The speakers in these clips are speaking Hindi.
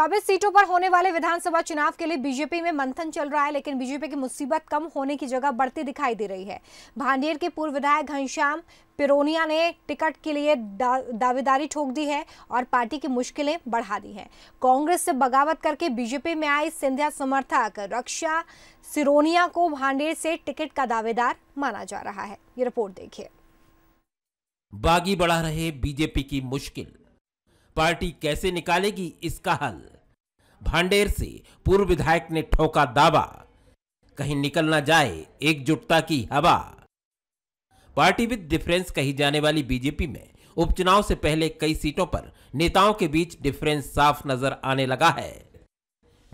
चौबीस सीटों पर होने वाले विधानसभा चुनाव के लिए बीजेपी में मंथन चल रहा है लेकिन बीजेपी की मुसीबत कम होने की जगह बढ़ती दिखाई दे रही है भांडेर के पूर्व विधायक घनश्याम पिरोनिया ने टिकट के लिए दा, दावेदारी ठोक दी है और पार्टी की मुश्किलें बढ़ा दी हैं कांग्रेस से बगावत करके बीजेपी में आई सिंधिया समर्थक रक्षा सिरोनिया को भांडेर से टिकट का दावेदार माना जा रहा है ये रिपोर्ट देखिए बागी बढ़ा रहे बीजेपी की मुश्किल पार्टी कैसे निकालेगी इसका हल भांडेर से पूर्व विधायक ने ठोका दावा कहीं निकल ना जाए एकजुटता की हवा पार्टी विद डिफरेंस कही जाने वाली बीजेपी में उपचुनाव से पहले कई सीटों पर नेताओं के बीच डिफरेंस साफ नजर आने लगा है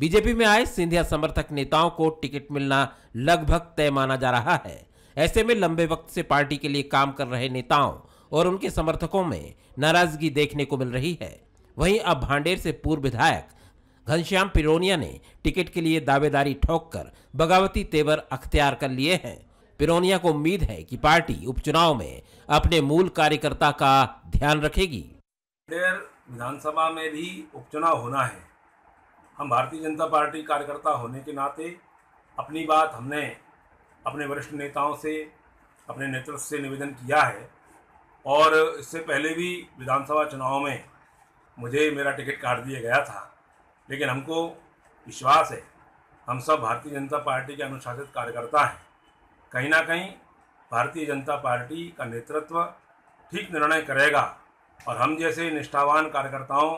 बीजेपी में आए सिंधिया समर्थक नेताओं को टिकट मिलना लगभग तय माना जा रहा है ऐसे में लंबे वक्त से पार्टी के लिए काम कर रहे नेताओं और उनके समर्थकों में नाराजगी देखने को मिल रही है वहीं अब भांडेर से पूर्व विधायक घनश्याम पिरोनिया ने टिकट के लिए दावेदारी ठोक कर बगावती तेवर अख्तियार कर लिए हैं पिरोनिया को उम्मीद है कि पार्टी उपचुनाव में अपने मूल कार्यकर्ता का ध्यान रखेगी विधानसभा में भी उपचुनाव होना है हम भारतीय जनता पार्टी कार्यकर्ता होने के नाते अपनी बात हमने अपने वरिष्ठ नेताओं से अपने नेतृत्व से निवेदन किया है और इससे पहले भी विधानसभा चुनाव में मुझे मेरा टिकट काट दिया गया था लेकिन हमको विश्वास है हम सब भारतीय जनता पार्टी के अनुशासित कार्यकर्ता हैं कहीं ना कहीं भारतीय जनता पार्टी का नेतृत्व ठीक निर्णय करेगा और हम जैसे निष्ठावान कार्यकर्ताओं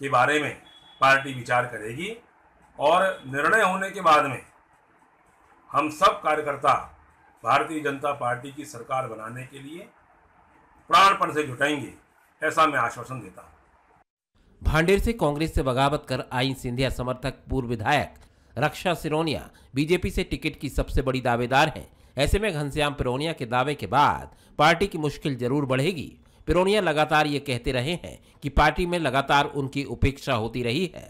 के बारे में पार्टी विचार करेगी और निर्णय होने के बाद में हम सब कार्यकर्ता भारतीय जनता पार्टी की सरकार बनाने के लिए प्राणपण से जुटाएंगे ऐसा मैं आश्वासन देता हूँ भांडेर से कांग्रेस से बगावत कर आई सिंधिया समर्थक पूर्व विधायक रक्षा सिरोनिया बीजेपी से टिकट की सबसे बड़ी दावेदार हैं ऐसे में घनश्याम पिरोनिया के दावे के बाद पार्टी की मुश्किल जरूर बढ़ेगी पिरोनिया लगातार ये कहते रहे हैं कि पार्टी में लगातार उनकी उपेक्षा होती रही है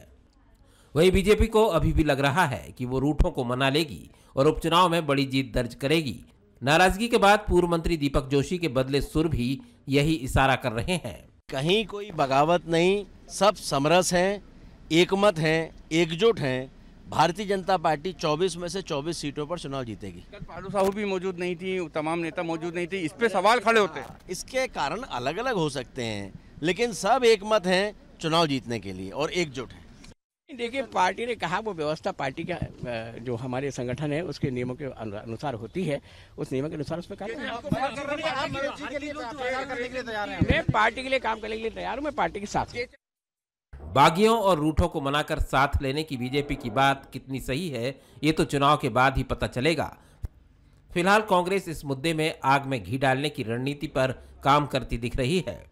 वहीं बीजेपी को अभी भी लग रहा है कि वो रूठों को मना लेगी और उपचुनाव में बड़ी जीत दर्ज करेगी नाराजगी के बाद पूर्व मंत्री दीपक जोशी के बदले सुर भी यही इशारा कर रहे हैं कहीं कोई बगावत नहीं सब समरस हैं एकमत हैं एकजुट हैं भारतीय जनता पार्टी 24 में से 24 सीटों पर चुनाव जीतेगी कल साहू भी मौजूद नहीं थी तमाम नेता मौजूद नहीं थे इस पे सवाल खड़े होते हैं हाँ, इसके कारण अलग अलग हो सकते हैं लेकिन सब एकमत हैं चुनाव जीतने के लिए और एकजुट देखिए पार्टी ने कहा वो व्यवस्था पार्टी का जो हमारे संगठन है उसके नियमों के अनुसार होती है उस नियमों के अनुसार उसमें काम मैं पार्टी के लिए काम करने के लिए तैयार हूँ मैं पार्टी के साथ बागियों और रूठों को मनाकर साथ लेने की बीजेपी की बात कितनी सही है ये तो चुनाव के बाद ही पता चलेगा फिलहाल कांग्रेस इस मुद्दे में आग में घी डालने की रणनीति पर काम करती दिख रही है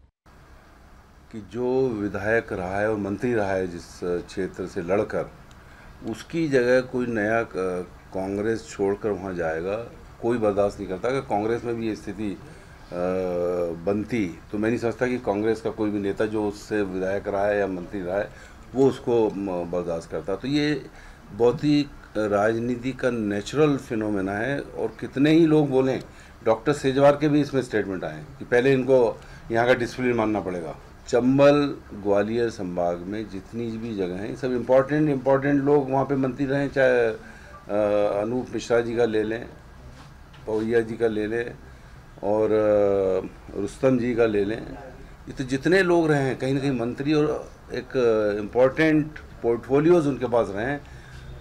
कि जो विधायक रहा है और मंत्री रहा है जिस क्षेत्र से लड़कर उसकी जगह कोई नया कांग्रेस छोड़कर वहाँ जाएगा कोई बर्दाश्त नहीं करता अगर कांग्रेस में भी ये स्थिति बनती तो मैं नहीं समझता कि कांग्रेस का कोई भी नेता जो उससे विधायक रहा है या मंत्री रहा है वो उसको बर्दाश्त करता तो ये बहुत ही राजनीति का नेचुरल फिनोमेना है और कितने ही लोग बोलें डॉक्टर सेजवार के भी इसमें स्टेटमेंट आए कि पहले इनको यहाँ का डिसिप्लिन मानना पड़ेगा चंबल ग्वालियर संभाग में जितनी भी जगह हैं सब इम्पोर्टेंट इम्पोर्टेंट लोग वहाँ पे मंत्री रहे चाहे अनूप मिश्रा जी का ले लें पवैया जी का ले लें और रुस्तम जी का ले लें ये तो जितने लोग रहे हैं कहीं ना कहीं मंत्री और एक इम्पॉर्टेंट पोर्टफोलियोज उनके पास रहे हैं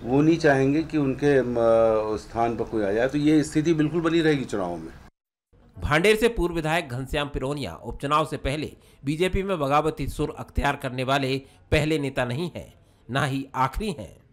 वो नहीं चाहेंगे कि उनके स्थान पर कोई आ जाए तो ये स्थिति बिल्कुल बनी रहेगी चुनाव में भांडेर से पूर्व विधायक घनश्याम पिरोनिया उपचुनाव से पहले बीजेपी में बगावती सुर अख्तियार करने वाले पहले नेता नहीं हैं ना ही आखिरी हैं